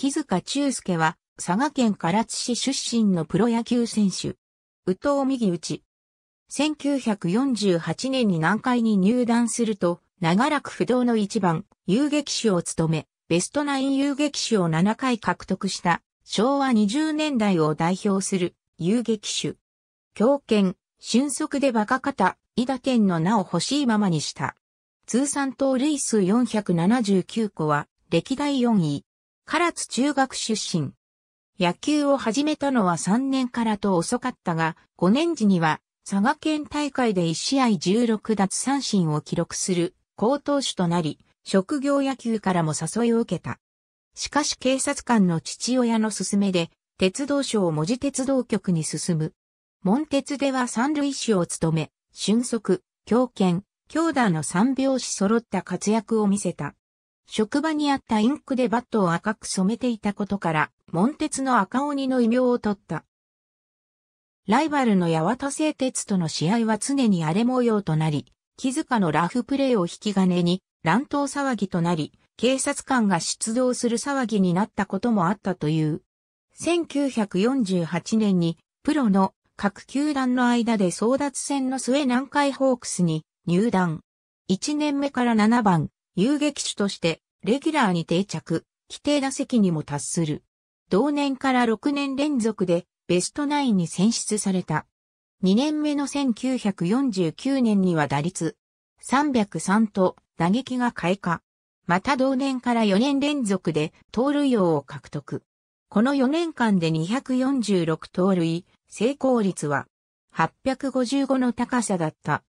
木塚中介は、佐賀県唐津市出身のプロ野球選手。宇藤右打ち。1948年に南海に入団すると、長らく不動の一番、遊撃手を務め、ベストナイン遊撃手を7回獲得した、昭和20年代を代表する遊撃手。強肩、俊足で馬鹿方、伊打県の名を欲しいままにした。通算盗塁数479個は、歴代4位。唐津中学出身。野球を始めたのは3年からと遅かったが、5年時には佐賀県大会で1試合16奪三振を記録する高投手となり、職業野球からも誘いを受けた。しかし警察官の父親の勧めで、鉄道省文字鉄道局に進む。門鉄では三塁手を務め、俊足、強肩、強打の三拍子揃った活躍を見せた。職場にあったインクでバットを赤く染めていたことから、門鉄の赤鬼の異名を取った。ライバルの八幡製鉄との試合は常に荒れ模様となり、木塚のラフプレーを引き金に乱闘騒ぎとなり、警察官が出動する騒ぎになったこともあったという。1948年にプロの各球団の間で争奪戦の末南海ホークスに入団。1年目から7番、遊撃手としてレギュラーに定着、規定打席にも達する。同年から6年連続でベストナインに選出された。2年目の1949年には打率303と打撃が開花。また同年から4年連続で盗塁王を獲得。この4年間で246盗塁、成功率は855の高さだった。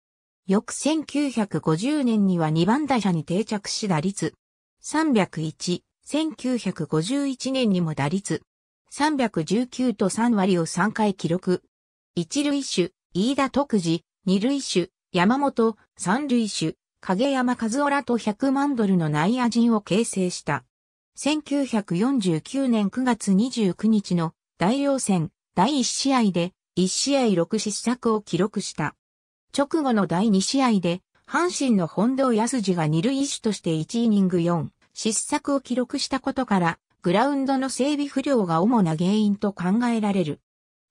翌1950年には2番打者に定着し打率301、1951年にも打率319と3割を3回記録。一塁手、飯田徳次、二塁手、山本、三塁手、影山和夫らと100万ドルの内野陣を形成した。1949年9月29日の大量戦第1試合で1試合6失策を記録した。直後の第2試合で、阪神の本堂康二が二塁手として1イニング4、失策を記録したことから、グラウンドの整備不良が主な原因と考えられる。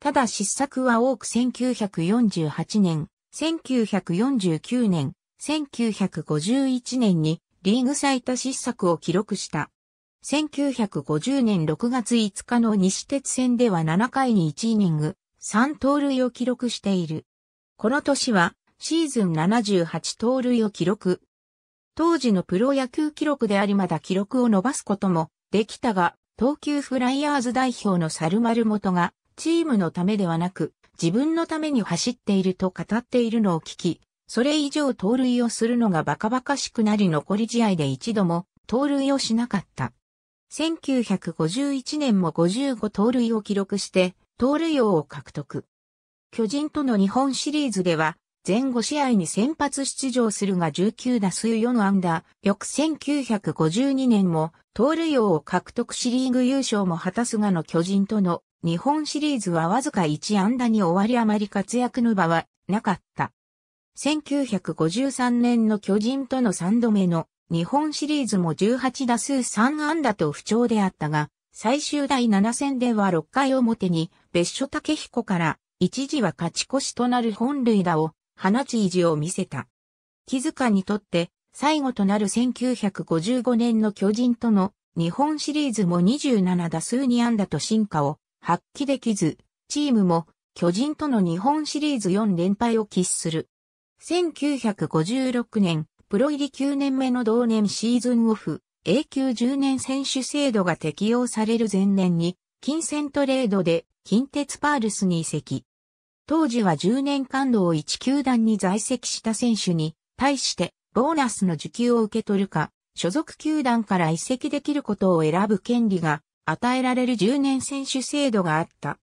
ただ失策は多く1948年、1949年、1951年にリーグ最多失策を記録した。1950年6月5日の西鉄戦では7回に1イニング、3盗塁を記録している。この年はシーズン78盗塁を記録。当時のプロ野球記録でありまだ記録を伸ばすこともできたが、東急フライヤーズ代表の猿丸元がチームのためではなく自分のために走っていると語っているのを聞き、それ以上盗塁をするのがバカバカしくなり残り試合で一度も盗塁をしなかった。1951年も55盗塁を記録して、盗塁王を獲得。巨人との日本シリーズでは、前後試合に先発出場するが19打数4安打、翌1952年も、盗塁王を獲得しリーグ優勝も果たすがの巨人との日本シリーズはわずか1安打に終わりあまり活躍の場はなかった。1953年の巨人との3度目の日本シリーズも18打数3安打と不調であったが、最終第7戦では6回表に別所武彦から一時は勝ち越しとなる本塁打を放ち意地を見せた。木塚にとって最後となる1955年の巨人との日本シリーズも27打数2安打と進化を発揮できず、チームも巨人との日本シリーズ4連敗を喫する。1956年、プロ入り9年目の同年シーズンオフ、永久10年選手制度が適用される前年に、金銭トレードで近鉄パールスに移籍。当時は10年間同1球団に在籍した選手に対してボーナスの受給を受け取るか、所属球団から移籍できることを選ぶ権利が与えられる10年選手制度があった。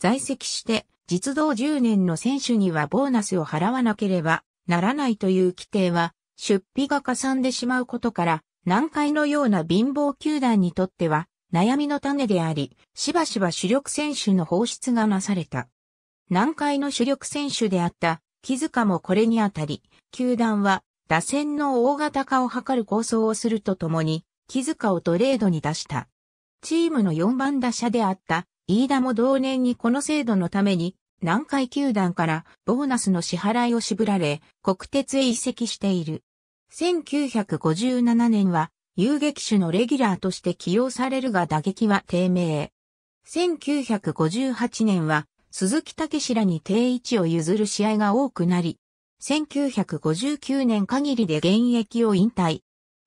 在籍して実動10年の選手にはボーナスを払わなければならないという規定は出費がかさんでしまうことから難解のような貧乏球団にとっては悩みの種であり、しばしば主力選手の放出がなされた。南海の主力選手であった木塚もこれにあたり、球団は打線の大型化を図る構想をするとともに、木塚をトレードに出した。チームの4番打者であった飯田も同年にこの制度のために南海球団からボーナスの支払いを渋られ国鉄へ移籍している。1957年は遊撃手のレギュラーとして起用されるが打撃は低迷。1958年は鈴木武氏らに定位置を譲る試合が多くなり、1959年限りで現役を引退。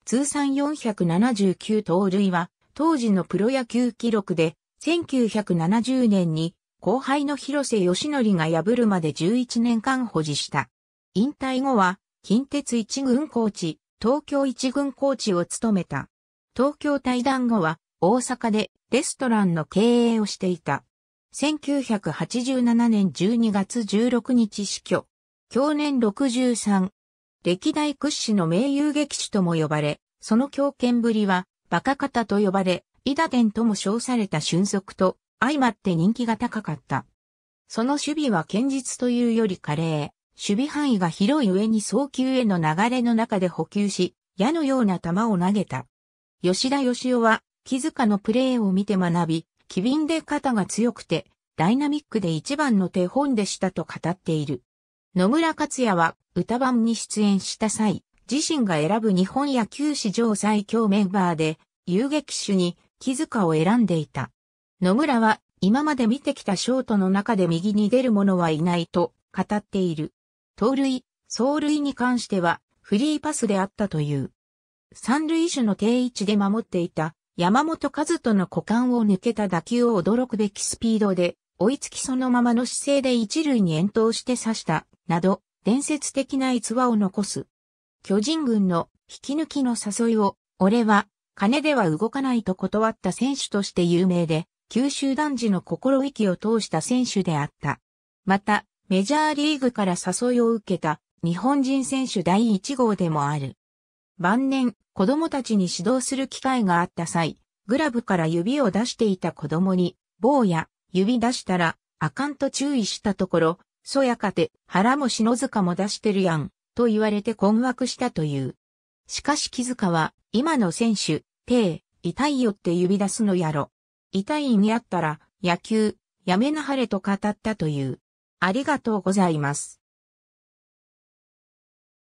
通算479盗塁は、当時のプロ野球記録で、1970年に後輩の広瀬義則が破るまで11年間保持した。引退後は、近鉄一軍コーチ、東京一軍コーチを務めた。東京退団後は、大阪でレストランの経営をしていた。1987年12月16日死去。去年63。歴代屈指の名遊劇手とも呼ばれ、その狂犬ぶりは、バカ方と呼ばれ、伊田伝とも称された俊足と、相まって人気が高かった。その守備は堅実というより華麗。守備範囲が広い上に早急への流れの中で補給し、矢のような球を投げた。吉田義雄は、木塚のプレーを見て学び、機敏で肩が強くて、ダイナミックで一番の手本でしたと語っている。野村克也は歌番に出演した際、自身が選ぶ日本野球史上最強メンバーで、遊撃手に木塚を選んでいた。野村は今まで見てきたショートの中で右に出る者はいないと語っている。盗塁、走塁に関してはフリーパスであったという。三塁手の定位置で守っていた山本和人の股間を抜けた打球を驚くべきスピードで、追いつきそのままの姿勢で一塁に遠投して刺した、など、伝説的な逸話を残す。巨人軍の引き抜きの誘いを、俺は、金では動かないと断った選手として有名で、九州男児の心意気を通した選手であった。また、メジャーリーグから誘いを受けた日本人選手第1号でもある。晩年、子供たちに指導する機会があった際、グラブから指を出していた子供に、坊や、指出したら、あかんと注意したところ、そやかて、腹も篠塚も出してるやん、と言われて困惑したという。しかし木塚は、今の選手、手、痛いよって指出すのやろ。痛いんやったら、野球、やめなはれと語ったという。ありがとうございます。